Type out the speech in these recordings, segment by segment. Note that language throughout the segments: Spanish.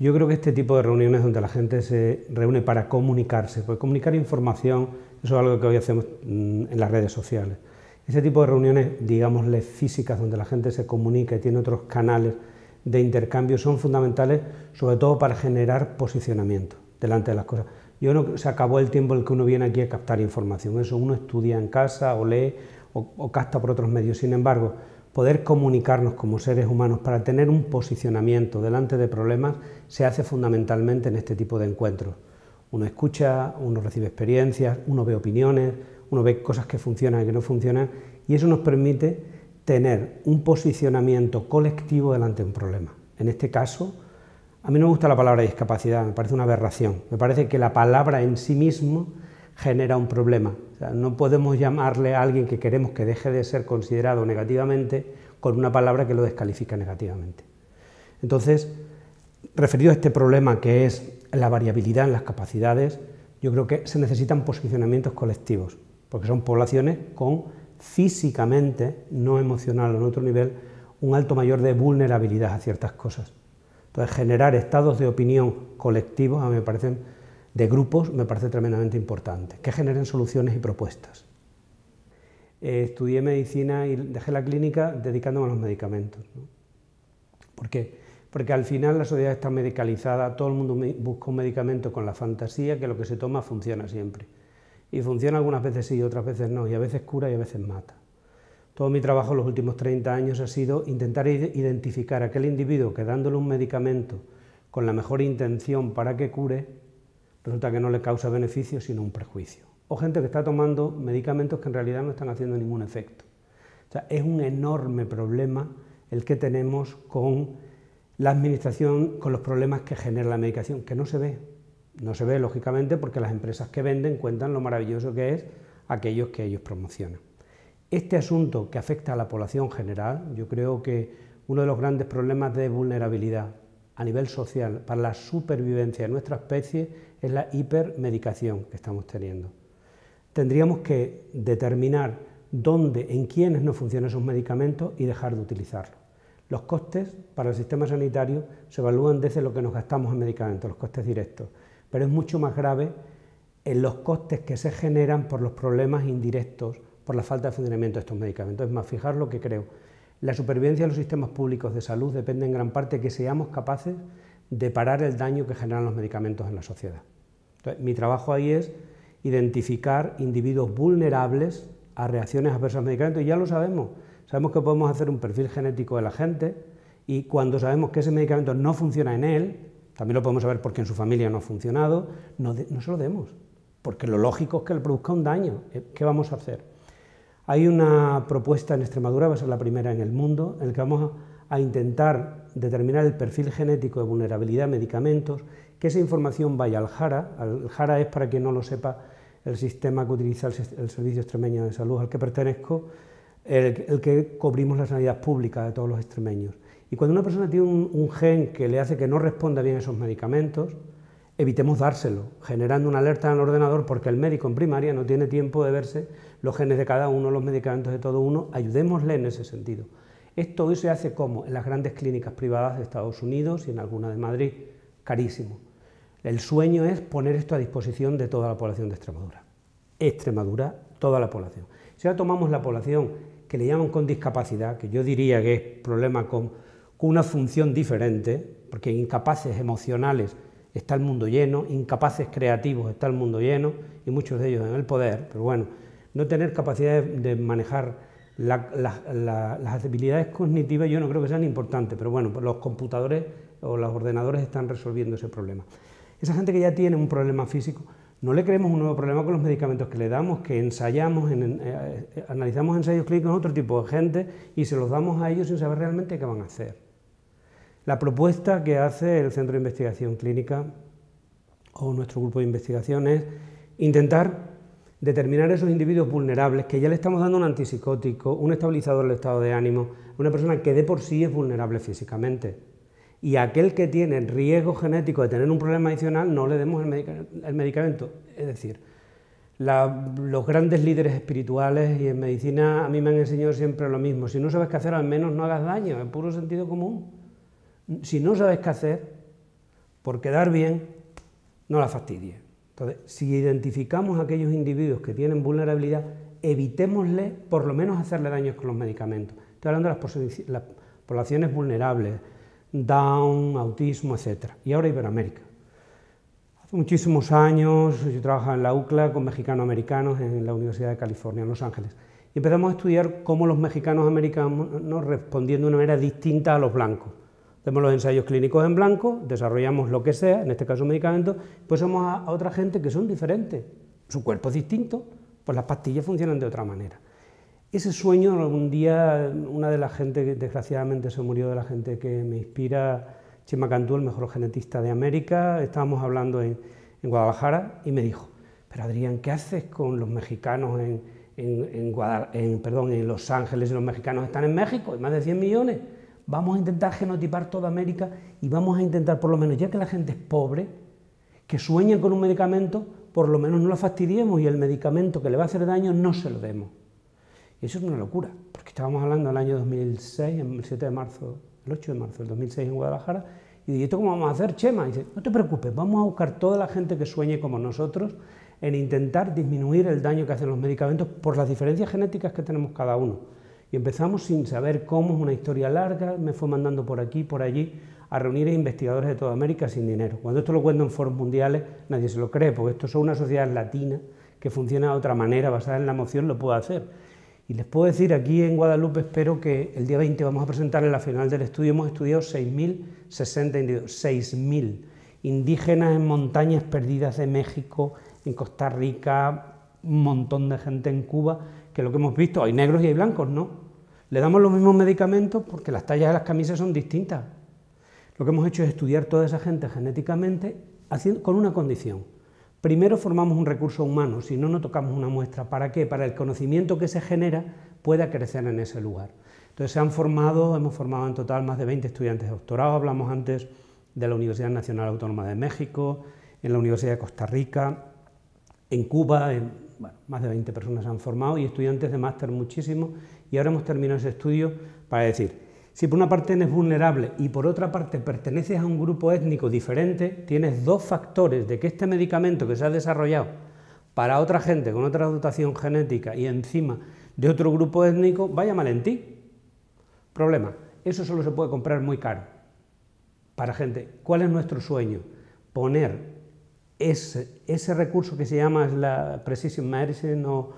Yo creo que este tipo de reuniones donde la gente se reúne para comunicarse, porque comunicar información, eso es algo que hoy hacemos mm, en las redes sociales. Ese tipo de reuniones, digámosle físicas, donde la gente se comunica y tiene otros canales de intercambio, son fundamentales, sobre todo para generar posicionamiento delante de las cosas. Yo no, se acabó el tiempo en el que uno viene aquí a captar información. Eso uno estudia en casa o lee o, o capta por otros medios. Sin embargo, poder comunicarnos como seres humanos para tener un posicionamiento delante de problemas se hace fundamentalmente en este tipo de encuentros. Uno escucha, uno recibe experiencias, uno ve opiniones, uno ve cosas que funcionan y que no funcionan y eso nos permite tener un posicionamiento colectivo delante de un problema. En este caso, a mí no me gusta la palabra discapacidad, me parece una aberración. Me parece que la palabra en sí mismo genera un problema, no podemos llamarle a alguien que queremos que deje de ser considerado negativamente con una palabra que lo descalifica negativamente. Entonces, referido a este problema que es la variabilidad en las capacidades, yo creo que se necesitan posicionamientos colectivos, porque son poblaciones con físicamente, no emocional o en otro nivel, un alto mayor de vulnerabilidad a ciertas cosas. Entonces, generar estados de opinión colectivos a mí me parecen de grupos me parece tremendamente importante, que generen soluciones y propuestas. Eh, estudié medicina y dejé la clínica dedicándome a los medicamentos. ¿Por qué? Porque al final la sociedad está medicalizada, todo el mundo busca un medicamento con la fantasía que lo que se toma funciona siempre. Y funciona algunas veces sí, otras veces no, y a veces cura y a veces mata. Todo mi trabajo en los últimos 30 años ha sido intentar identificar a aquel individuo que dándole un medicamento con la mejor intención para que cure, resulta que no le causa beneficio, sino un prejuicio. O gente que está tomando medicamentos que en realidad no están haciendo ningún efecto. sea, es un enorme problema el que tenemos con la administración, con los problemas que genera la medicación, que no se ve. No se ve, lógicamente, porque las empresas que venden cuentan lo maravilloso que es aquellos que ellos promocionan. Este asunto que afecta a la población general, yo creo que uno de los grandes problemas de vulnerabilidad a nivel social para la supervivencia de nuestra especie es la hipermedicación que estamos teniendo. Tendríamos que determinar dónde, en quiénes no funcionan esos medicamentos y dejar de utilizarlos. Los costes para el sistema sanitario se evalúan desde lo que nos gastamos en medicamentos, los costes directos, pero es mucho más grave en los costes que se generan por los problemas indirectos, por la falta de funcionamiento de estos medicamentos. Es más, fijar lo que creo, la supervivencia de los sistemas públicos de salud depende en gran parte de que seamos capaces de parar el daño que generan los medicamentos en la sociedad. mi trabajo ahí es identificar individuos vulnerables a reacciones adversas a medicamentos. Y ya lo sabemos. Sabemos que podemos hacer un perfil genético de la gente y cuando sabemos que ese medicamento no funciona en él, también lo podemos saber porque en su familia no ha funcionado, no, no se lo demos. Porque lo lógico es que le produzca un daño. Eh, ¿Qué vamos a hacer? Hay una propuesta en Extremadura, va a ser la primera en el mundo, en la que vamos a intentar determinar el perfil genético de vulnerabilidad a medicamentos, que esa información vaya al JARA. al JARA es, para quien no lo sepa, el sistema que utiliza el, Servicio Extremeño de Salud al que pertenezco, el, que cubrimos la sanidad pública de todos los extremeños. Y cuando una persona tiene un, un gen que le hace que no responda bien a esos medicamentos, evitemos dárselo, generando una alerta en el ordenador porque el médico en primaria no tiene tiempo de verse los genes de cada uno, los medicamentos de todo uno, ayudémosle en ese sentido. Esto hoy se hace como en las grandes clínicas privadas de Estados Unidos y en alguna de Madrid, carísimo. El sueño es poner esto a disposición de toda la población de Extremadura. Extremadura, toda la población. Si ahora tomamos la población que le llaman con discapacidad, que yo diría que es problema con, con una función diferente, porque incapaces emocionales, está el mundo lleno, incapaces creativos está el mundo lleno, y muchos de ellos en el poder, pero bueno, no tener capacidad de, manejar las habilidades cognitivas yo no creo que sean importantes, pero bueno, pues los computadores o los ordenadores están resolviendo ese problema. Esa gente que ya tiene un problema físico, no le creemos un nuevo problema con los medicamentos que le damos, que ensayamos, en, eh, analizamos ensayos clínicos en otro tipo de gente y se los damos a ellos sin saber realmente qué van a hacer. La propuesta que hace el Centro de Investigación Clínica o nuestro grupo de investigación es intentar determinar esos individuos vulnerables que ya le estamos dando un antipsicótico, un estabilizador del estado de ánimo, una persona que de por sí es vulnerable físicamente. Y aquel que tiene riesgo genético de tener un problema adicional, no le demos el, medicamento. Es decir, los grandes líderes espirituales y en medicina a mí me han enseñado siempre lo mismo. Si no sabes qué hacer, al menos no hagas daño, en puro sentido común si no sabes qué hacer, por quedar bien, no la fastidies. Entonces, si identificamos a aquellos individuos que tienen vulnerabilidad, evitémosle por lo menos hacerle daños con los medicamentos. Estoy hablando de las, poblaciones vulnerables, Down, autismo, etc. Y ahora Iberoamérica. Hace muchísimos años yo trabajaba en la UCLA con mexicanos-americanos en la Universidad de California, en Los Ángeles. Y empezamos a estudiar cómo los mexicanos-americanos respondían de una manera distinta a los blancos. Hacemos los ensayos clínicos en blanco, desarrollamos lo que sea, en este caso medicamentos, pues somos a, otra gente que son diferentes. Su cuerpo es distinto, pues las pastillas funcionan de otra manera. Ese sueño algún día, una de la gente que desgraciadamente se murió, de la gente que me inspira, Chema Cantú, el mejor genetista de América, estábamos hablando en, en Guadalajara y me dijo, pero Adrián, ¿qué haces con los mexicanos en, en, en, en perdón, Los Ángeles y los mexicanos están en México, hay más de 100 millones? vamos a intentar genotipar toda América y vamos a intentar, por lo menos, ya que la gente es pobre, que sueña con un medicamento, por lo menos no la fastidiemos y el medicamento que le va a hacer daño no se lo demos. Y eso es una locura, porque estábamos hablando el año 2006, el 7 de marzo, el 8 de marzo del 2006 en Guadalajara, y dije, ¿esto cómo vamos a hacer, Chema? Y dice, no te preocupes, vamos a buscar toda la gente que sueñe como nosotros en intentar disminuir el daño que hacen los medicamentos por las diferencias genéticas que tenemos cada uno. Y empezamos sin saber cómo, es una historia larga, me fue mandando por aquí, por allí, a reunir a investigadores de toda América sin dinero. Cuando esto lo cuento en foros mundiales, nadie se lo cree, porque esto es una sociedad latina que funciona de otra manera, basada en la emoción, lo puedo hacer. Y les puedo decir, aquí en Guadalupe espero que el día 20 vamos a presentar en la final del estudio, hemos estudiado 6.060 6.000 indígenas en montañas perdidas de México, en Costa Rica, un montón de gente en Cuba, que lo que hemos visto, hay negros y hay blancos, no. Le damos los mismos medicamentos porque las tallas de las camisas son distintas. Lo que hemos hecho es estudiar toda esa gente genéticamente con una condición. Primero formamos un recurso humano, si no, no tocamos una muestra. ¿Para qué? Para el conocimiento que se genera pueda crecer en ese lugar. Entonces se han formado, hemos formado en total más de 20 estudiantes doctorados, hablamos antes de la Universidad Nacional Autónoma de México, en la Universidad de Costa Rica, en Cuba, en bueno, más de 20 personas se han formado y estudiantes de máster muchísimo y ahora hemos terminado ese estudio para decir, si por una parte eres vulnerable y por otra parte perteneces a un grupo étnico diferente, tienes dos factores de que este medicamento que se ha desarrollado para otra gente con otra dotación genética y encima de otro grupo étnico, vaya mal en ti. Problema, eso solo se puede comprar muy caro para gente. ¿Cuál es nuestro sueño? Poner es ese recurso que se llama la Precision Medicine o,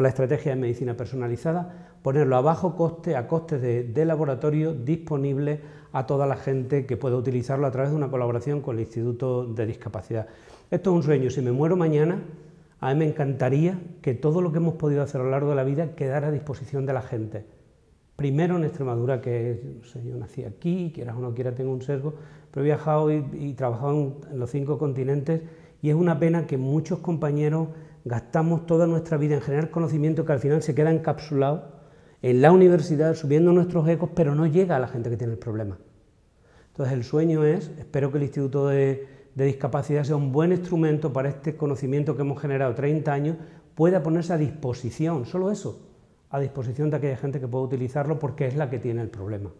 la estrategia de medicina personalizada, ponerlo a bajo coste, a coste de, laboratorio, disponible a toda la gente que pueda utilizarlo a través de una colaboración con el Instituto de Discapacidad. Esto es un sueño, si me muero mañana, a mí me encantaría que todo lo que hemos podido hacer a lo largo de la vida quedara a disposición de la gente. Primero en Extremadura, que yo nací aquí, quieras o no quieras tengo un sesgo, pero he viajado y trabajado en los cinco continentes y es una pena que muchos compañeros gastamos toda nuestra vida en generar conocimiento que al final se queda encapsulado en la universidad subiendo nuestros ecos, pero no llega a la gente que tiene el problema. Entonces el sueño es, espero que el Instituto de, Discapacidad sea un buen instrumento para este conocimiento que hemos generado 30 años, pueda ponerse a disposición, solo eso, a disposición de aquella gente que pueda utilizarlo porque es la que tiene el problema.